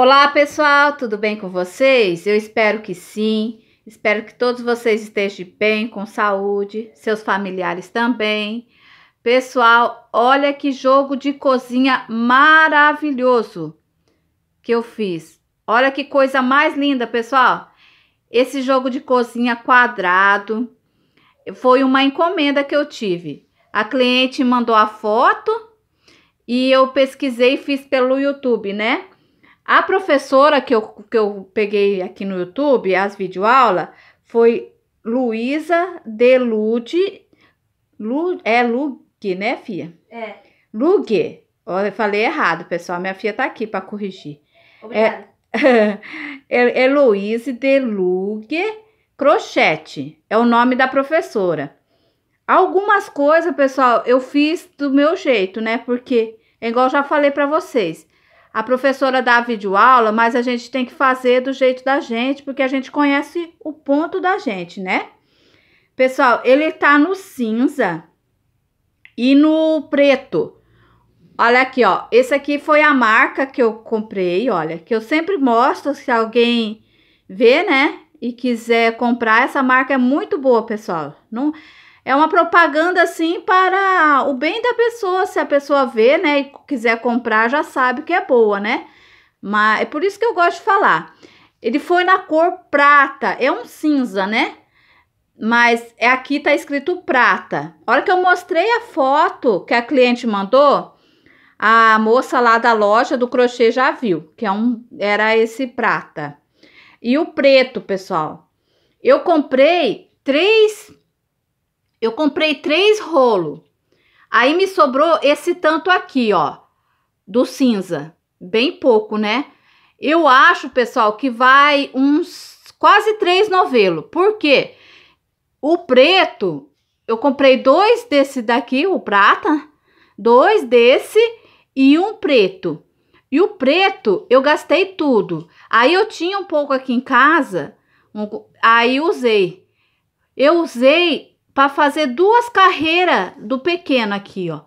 Olá pessoal, tudo bem com vocês? Eu espero que sim. Espero que todos vocês estejam bem, com saúde, seus familiares também. Pessoal, olha que jogo de cozinha maravilhoso que eu fiz. Olha que coisa mais linda, pessoal. Esse jogo de cozinha quadrado foi uma encomenda que eu tive. A cliente mandou a foto e eu pesquisei e fiz pelo YouTube, né? A professora que eu, que eu peguei aqui no YouTube, as videoaulas, foi Luísa Delude. Lu, é Lug, né, Fia? É. Lug. Eu falei errado, pessoal. Minha filha tá aqui para corrigir. Obrigada. É, é, Heloise é Delugue Crochete. É o nome da professora. Algumas coisas, pessoal, eu fiz do meu jeito, né? Porque, é igual já falei para vocês, a professora dá vídeo videoaula, mas a gente tem que fazer do jeito da gente, porque a gente conhece o ponto da gente, né? Pessoal, ele tá no cinza e no preto. Olha aqui, ó. Esse aqui foi a marca que eu comprei, olha. Que eu sempre mostro, se alguém vê, né? E quiser comprar, essa marca é muito boa, pessoal. Não é uma propaganda assim para o bem da pessoa. Se a pessoa vê, né, e quiser comprar, já sabe que é boa, né? Mas é por isso que eu gosto de falar. Ele foi na cor prata, é um cinza, né? Mas é aqui tá escrito prata. A hora que eu mostrei a foto que a cliente mandou, a moça lá da loja do crochê já viu que é um era esse prata. E o preto, pessoal. Eu comprei três eu comprei três rolos. Aí me sobrou esse tanto aqui, ó, do cinza. Bem pouco, né? Eu acho, pessoal, que vai uns quase três novelos. Por quê? O preto, eu comprei dois desse daqui, o prata, dois desse e um preto. E o preto eu gastei tudo. Aí eu tinha um pouco aqui em casa, um, aí usei. Eu usei para fazer duas carreiras do pequeno aqui, ó.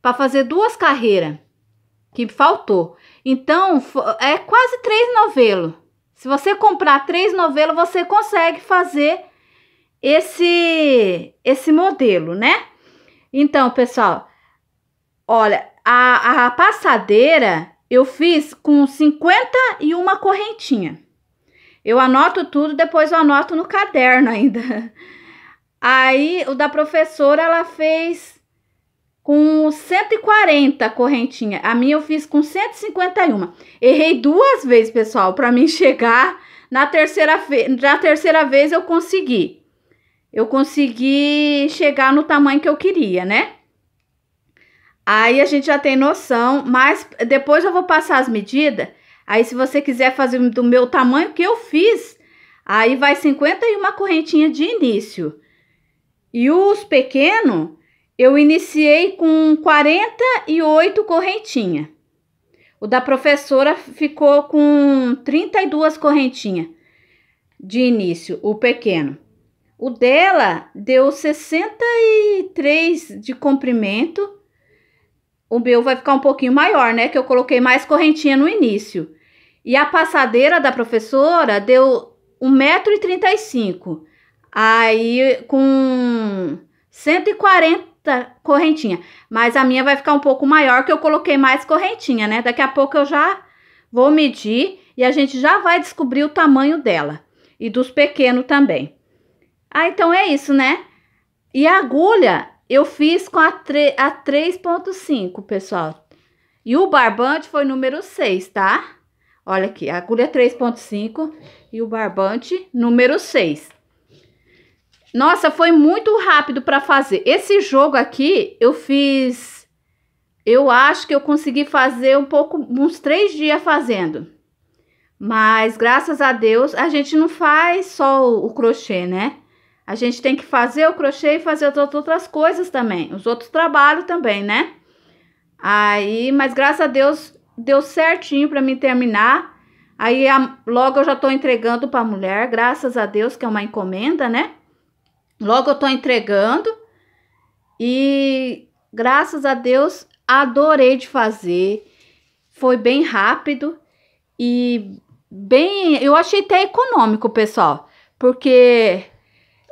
Para fazer duas carreiras que faltou. Então, é quase três novelos. Se você comprar três novelos, você consegue fazer esse esse modelo, né? Então, pessoal, olha, a, a passadeira eu fiz com 51 correntinha. Eu anoto tudo, depois eu anoto no caderno ainda. Aí o da professora ela fez com 140 correntinha. A minha eu fiz com 151. Errei duas vezes, pessoal, para mim chegar na terceira, vez, na terceira vez eu consegui. Eu consegui chegar no tamanho que eu queria, né? Aí a gente já tem noção, mas depois eu vou passar as medidas. Aí se você quiser fazer do meu tamanho que eu fiz, aí vai 51 correntinha de início. E os pequenos eu iniciei com 48 correntinhas. O da professora ficou com 32 correntinhas de início, o pequeno. O dela deu 63 de comprimento. O meu vai ficar um pouquinho maior, né? Que eu coloquei mais correntinha no início. E a passadeira da professora deu 1,35m. Aí com 140 correntinha, mas a minha vai ficar um pouco maior que eu coloquei mais correntinha, né? Daqui a pouco eu já vou medir e a gente já vai descobrir o tamanho dela e dos pequenos também. Ah, então é isso, né? E a agulha eu fiz com a, a 3.5, pessoal. E o barbante foi número 6, tá? Olha aqui, a agulha 3.5 é e o barbante número 6. Nossa, foi muito rápido para fazer. Esse jogo aqui eu fiz. Eu acho que eu consegui fazer um pouco, uns três dias fazendo. Mas graças a Deus a gente não faz só o, crochê, né? A gente tem que fazer o crochê e fazer as outras coisas também, os outros trabalhos também, né? Aí, mas graças a Deus deu certinho para mim terminar. Aí a, logo eu já tô entregando para a mulher, graças a Deus que é uma encomenda, né? Logo eu tô entregando e graças a Deus adorei de fazer. Foi bem rápido e bem, eu achei até econômico, pessoal, porque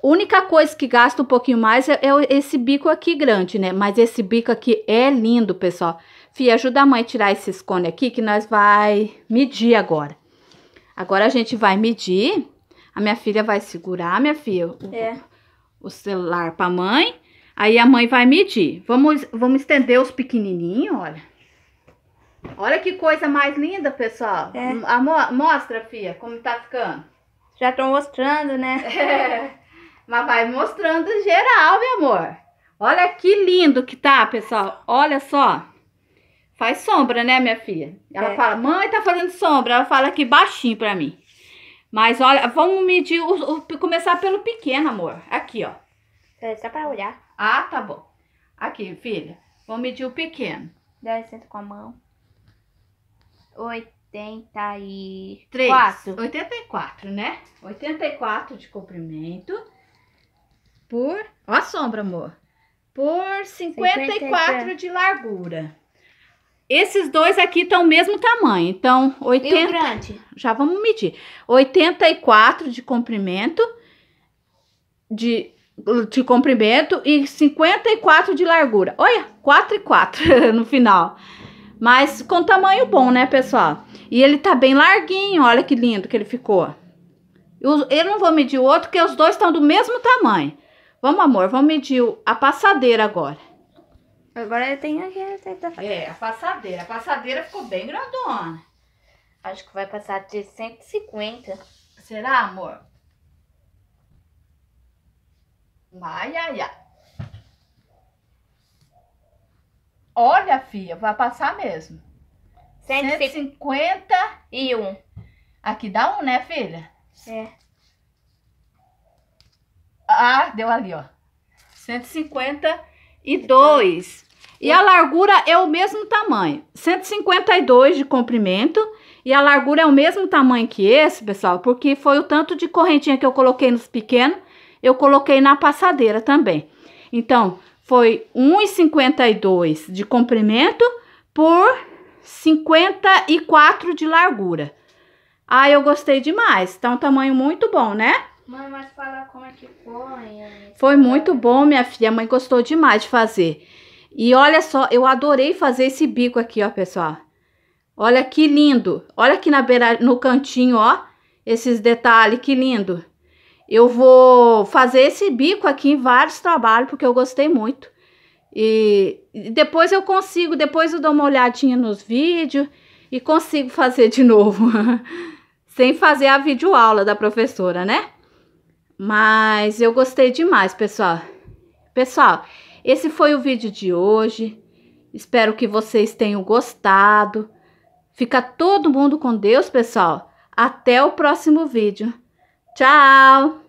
única coisa que gasta um pouquinho mais é, é, esse bico aqui grande, né? Mas esse bico aqui é lindo, pessoal. Fia, ajuda a mãe a tirar esses cones aqui que nós vai medir agora. Agora a gente vai medir. A minha filha vai segurar, minha filha. É o celular para a mãe. Aí a mãe vai medir. Vamos, vamos estender os pequenininhos, olha. Olha que coisa mais linda, pessoal. É. Amor, mostra, filha, como tá ficando. Já tô mostrando, né? É. Mas vai mostrando geral, meu amor. Olha que lindo que tá, pessoal. Olha só. Faz sombra, né, minha filha? Ela é. fala, mãe, tá fazendo sombra. Ela fala aqui baixinho pra mim. Mas olha, vamos medir, o, o, começar pelo pequeno, amor. Aqui, ó. É só pra olhar. Ah, tá bom. Aqui, filha. Vamos medir o pequeno. Dá licença com a mão. 84. 3. 84, né? 84 de comprimento. Por. Ó a sombra, amor. Por 54 50. de largura. Esses dois aqui estão o mesmo tamanho. Então, 80. Já vamos medir. 84 de comprimento de de comprimento e 54 de largura. Olha, 4 e 4 no final. Mas com tamanho bom, né, pessoal? E ele tá bem larguinho, olha que lindo que ele ficou. Eu, eu não vou medir o outro, porque os dois estão do mesmo tamanho. Vamos, amor, vamos medir a passadeira agora. Agora eu tenho aqui. É, a passadeira. A passadeira ficou bem grandona. Acho que vai passar de 150. Será, amor? Ai, ai, ai. Olha, filha, vai passar mesmo. 151. e Aqui dá um, né, filha? É. Ah, deu ali, ó. 152. e e a largura é o mesmo tamanho, 152 de comprimento. E a largura é o mesmo tamanho que esse, pessoal, porque foi o tanto de correntinha que eu coloquei nos pequenos, eu coloquei na passadeira também. Então, foi 1,52 de comprimento por 54 de largura. Ah, eu gostei demais. Tá um tamanho muito bom, né? Mãe, mas fala como é que foi. Foi muito bom, minha filha. A mãe gostou demais de fazer. E olha só, eu adorei fazer esse bico aqui, ó, pessoal. Olha que lindo. Olha aqui na beira, no cantinho, ó, esses detalhes, que lindo. Eu vou fazer esse bico aqui em vários trabalhos, porque eu gostei muito. E depois eu consigo, depois eu dou uma olhadinha nos vídeos e consigo fazer de novo. Sem fazer a videoaula da professora, né? Mas eu gostei demais, pessoal. Pessoal, esse foi o vídeo de hoje. Espero que vocês tenham gostado. Fica todo mundo com Deus, pessoal. Até o próximo vídeo. Tchau!